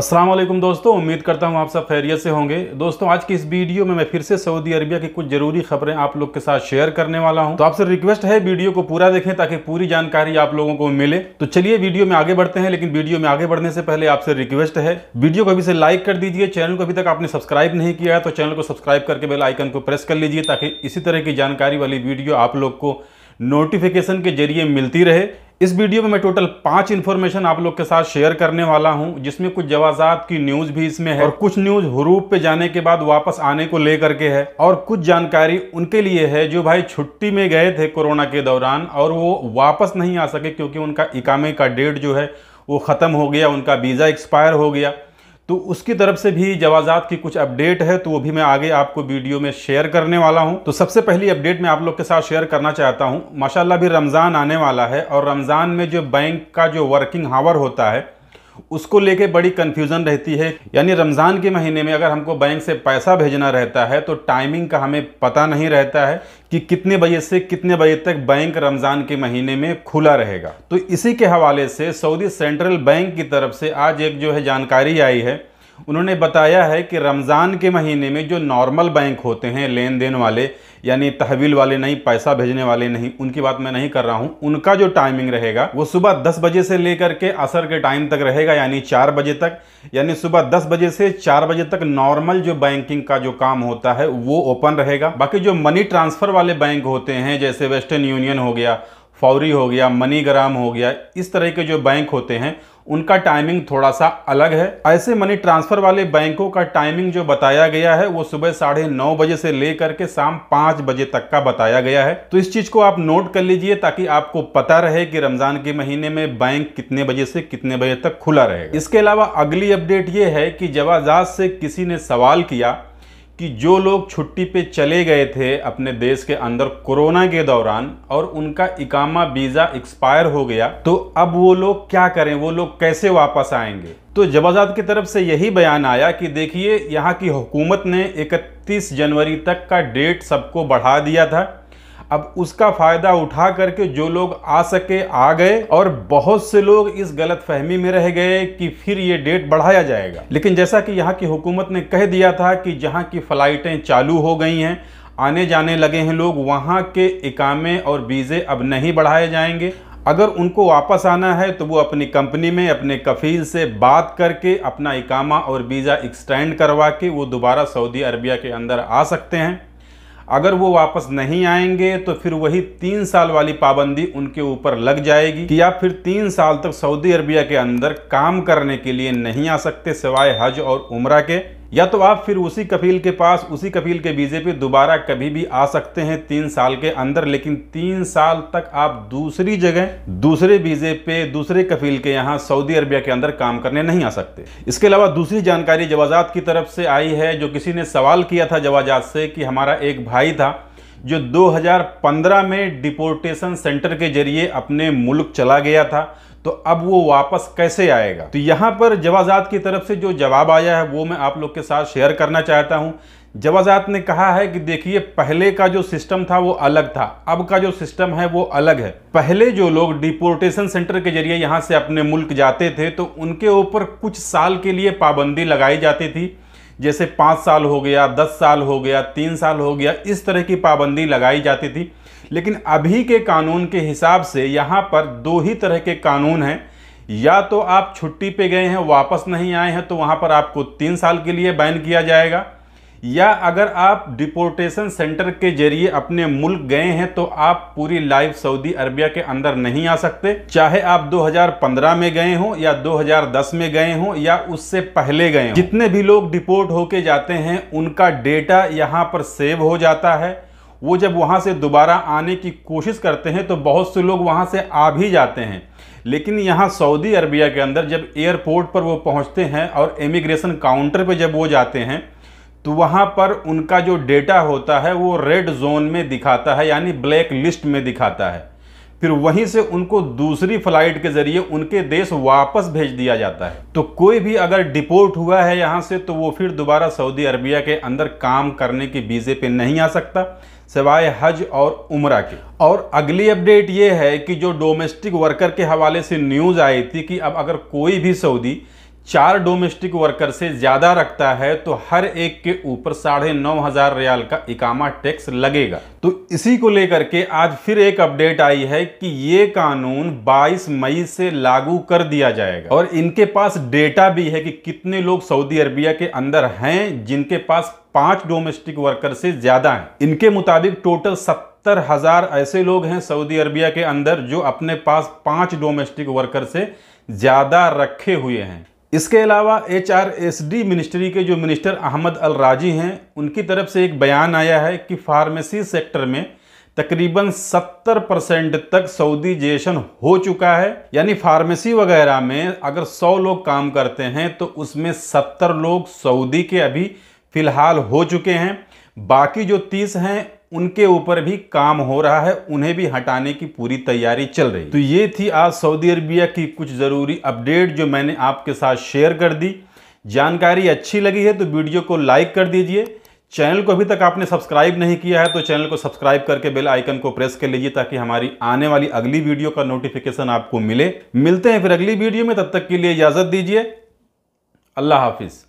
असलम दोस्तों उम्मीद करता हूँ आप सब खैरियत से होंगे दोस्तों आज की इस वीडियो में मैं फिर से सऊदी अरबिया की कुछ ज़रूरी खबरें आप लोग के साथ शेयर करने वाला हूँ तो आपसे रिक्वेस्ट है वीडियो को पूरा देखें ताकि पूरी जानकारी आप लोगों को मिले तो चलिए वीडियो में आगे बढ़ते हैं लेकिन वीडियो में आगे बढ़ने से पहले आपसे रिक्वेस्ट है वीडियो को अभी से लाइक कर दीजिए चैनल को अभी तक आपने सब्सक्राइब नहीं किया है तो चैनल को सब्सक्राइब करके बेल आइकन को प्रेस कर लीजिए ताकि इसी तरह की जानकारी वाली वीडियो आप लोग को नोटिफिकेशन के जरिए मिलती रहे इस वीडियो में मैं टोटल पांच इन्फॉर्मेशन आप लोग के साथ शेयर करने वाला हूं जिसमें कुछ जवाजात की न्यूज भी इसमें है और कुछ न्यूज हरूप पे जाने के बाद वापस आने को लेकर के है और कुछ जानकारी उनके लिए है जो भाई छुट्टी में गए थे कोरोना के दौरान और वो वापस नहीं आ सके क्योंकि उनका इकामे का डेट जो है वो ख़त्म हो गया उनका वीज़ा एक्सपायर हो गया तो उसकी तरफ से भी जवाजात की कुछ अपडेट है तो वो भी मैं आगे आपको वीडियो में शेयर करने वाला हूँ तो सबसे पहली अपडेट मैं आप लोग के साथ शेयर करना चाहता हूँ माशाल्लाह भी रमज़ान आने वाला है और रमज़ान में जो बैंक का जो वर्किंग हावर होता है उसको लेके बड़ी कन्फ्यूज़न रहती है यानी रमज़ान के महीने में अगर हमको बैंक से पैसा भेजना रहता है तो टाइमिंग का हमें पता नहीं रहता है कि कितने बजे से कितने बजे तक बैंक रमज़ान के महीने में खुला रहेगा तो इसी के हवाले से सऊदी सेंट्रल बैंक की तरफ से आज एक जो है जानकारी आई है उन्होंने बताया है कि रमज़ान के महीने में जो नॉर्मल बैंक होते हैं लेन देन वाले यानी तहवील वाले नहीं पैसा भेजने वाले नहीं उनकी बात मैं नहीं कर रहा हूँ उनका जो टाइमिंग रहेगा वो सुबह दस बजे से लेकर के असर के टाइम तक रहेगा यानी चार बजे तक यानी सुबह दस बजे से चार बजे तक नॉर्मल जो बैंकिंग का जो काम होता है वो ओपन रहेगा बाकी जो मनी ट्रांसफ़र वाले बैंक होते हैं जैसे वेस्टर्न यूनियन हो गया फौरी हो गया मनीग्राम हो गया इस तरह के जो बैंक होते हैं उनका टाइमिंग थोड़ा सा अलग है ऐसे मनी ट्रांसफर वाले बैंकों का टाइमिंग जो बताया गया है वो सुबह साढ़े नौ बजे से लेकर के शाम पाँच बजे तक का बताया गया है तो इस चीज़ को आप नोट कर लीजिए ताकि आपको पता रहे कि रमज़ान के महीने में बैंक कितने बजे से कितने बजे तक खुला रहेगा इसके अलावा अगली अपडेट ये है कि जवाजाज से किसी ने सवाल किया कि जो लोग छुट्टी पे चले गए थे अपने देश के अंदर कोरोना के दौरान और उनका इकामा वीज़ा एक्सपायर हो गया तो अब वो लोग क्या करें वो लोग कैसे वापस आएंगे तो जवाजात की तरफ से यही बयान आया कि देखिए यहाँ की हुकूमत ने 31 जनवरी तक का डेट सबको बढ़ा दिया था अब उसका फ़ायदा उठा करके जो लोग आ सके आ गए और बहुत से लोग इस गलत फहमी में रह गए कि फिर ये डेट बढ़ाया जाएगा लेकिन जैसा कि यहाँ की हुकूमत ने कह दिया था कि जहाँ की फ़्लाइटें चालू हो गई हैं आने जाने लगे हैं लोग वहाँ के इकामे और वीज़े अब नहीं बढ़ाए जाएंगे अगर उनको वापस आना है तो वो अपनी कंपनी में अपने कफील से बात करके अपना इकामा और वीज़ा एक्सटेंड करवा के वो दोबारा सऊदी अरबिया के अंदर आ सकते हैं अगर वो वापस नहीं आएंगे तो फिर वही तीन साल वाली पाबंदी उनके ऊपर लग जाएगी कि या फिर तीन साल तक सऊदी अरबिया के अंदर काम करने के लिए नहीं आ सकते सिवाय हज और उम्र के या तो आप फिर उसी कफील के पास उसी कफील के वीज़े पे दोबारा कभी भी आ सकते हैं तीन साल के अंदर लेकिन तीन साल तक आप दूसरी जगह दूसरे वीज़े पे दूसरे कफील के यहाँ सऊदी अरबिया के अंदर काम करने नहीं आ सकते इसके अलावा दूसरी जानकारी जवाजात की तरफ से आई है जो किसी ने सवाल किया था जवाजात से कि हमारा एक भाई था जो 2015 में डिपोर्टेशन सेंटर के जरिए अपने मुल्क चला गया था तो अब वो वापस कैसे आएगा तो यहाँ पर जवाजात की तरफ से जो जवाब आया है वो मैं आप लोग के साथ शेयर करना चाहता हूँ जवाजात ने कहा है कि देखिए पहले का जो सिस्टम था वो अलग था अब का जो सिस्टम है वो अलग है पहले जो लोग डिपोर्टेशन सेंटर के जरिए यहाँ से अपने मुल्क जाते थे तो उनके ऊपर कुछ साल के लिए पाबंदी लगाई जाती थी जैसे पाँच साल हो गया दस साल हो गया तीन साल हो गया इस तरह की पाबंदी लगाई जाती थी लेकिन अभी के कानून के हिसाब से यहाँ पर दो ही तरह के कानून हैं या तो आप छुट्टी पे गए हैं वापस नहीं आए हैं तो वहाँ पर आपको तीन साल के लिए बैन किया जाएगा या अगर आप डिपोर्टेशन सेंटर के जरिए अपने मुल्क गए हैं तो आप पूरी लाइफ सऊदी अरबिया के अंदर नहीं आ सकते चाहे आप 2015 में गए हों या 2010 में गए हों या उससे पहले गए हों जितने भी लोग डिपोर्ट होके जाते हैं उनका डेटा यहाँ पर सेव हो जाता है वो जब वहाँ से दोबारा आने की कोशिश करते हैं तो बहुत से लोग वहाँ से आ भी जाते हैं लेकिन यहाँ सऊदी अरबिया के अंदर जब एयरपोर्ट पर वो पहुँचते हैं और इमिग्रेशन काउंटर पर जब वो जाते हैं तो वहाँ पर उनका जो डेटा होता है वो रेड जोन में दिखाता है यानी ब्लैक लिस्ट में दिखाता है फिर वहीं से उनको दूसरी फ्लाइट के जरिए उनके देश वापस भेज दिया जाता है तो कोई भी अगर डिपोर्ट हुआ है यहाँ से तो वो फिर दोबारा सऊदी अरबिया के अंदर काम करने के वीज़े पे नहीं आ सकता सिवाय हज और उम्र के और अगली अपडेट ये है कि जो डोमेस्टिक वर्कर के हवाले से न्यूज़ आई थी कि अब अगर कोई भी सऊदी चार डोमेस्टिक वर्कर से ज़्यादा रखता है तो हर एक के ऊपर साढ़े नौ हज़ार रियाल का इकामा टैक्स लगेगा तो इसी को लेकर के आज फिर एक अपडेट आई है कि ये कानून 22 मई से लागू कर दिया जाएगा और इनके पास डेटा भी है कि कितने लोग सऊदी अरबिया के अंदर हैं जिनके पास पांच डोमेस्टिक वर्कर से ज़्यादा हैं इनके मुताबिक टोटल सत्तर सत्तर हज़ार ऐसे लोग हैं सऊदी अरबिया के अंदर जो अपने पास पांच डोमेस्टिक वर्कर से ज़्यादा रखे हुए हैं इसके अलावा H R S D ministry के जो मिनिस्टर अहमद अल राजी हैं उनकी तरफ से एक बयान आया है कि फार्मेसी सेक्टर में तकरीबन 70 परसेंट तक सऊदी जेशन हो चुका है यानी फार्मेसी वगैरह में अगर 100 लोग काम करते हैं तो उसमें 70 लोग सऊदी के अभी फ़िलहाल हो चुके हैं बाकी जो 30 हैं उनके ऊपर भी काम हो रहा है उन्हें भी हटाने की पूरी तैयारी चल रही तो ये थी आज सऊदी अरबिया की कुछ ज़रूरी अपडेट जो मैंने आपके साथ शेयर कर दी जानकारी अच्छी लगी है तो वीडियो को लाइक कर दीजिए चैनल को अभी तक आपने सब्सक्राइब नहीं किया है तो चैनल को सब्सक्राइब करके बेल आइकन को प्रेस कर लीजिए ताकि हमारी आने वाली अगली वीडियो का नोटिफिकेशन आपको मिले मिलते हैं फिर अगली वीडियो में तब तक के लिए इजाज़त दीजिए अल्लाह हाफिज़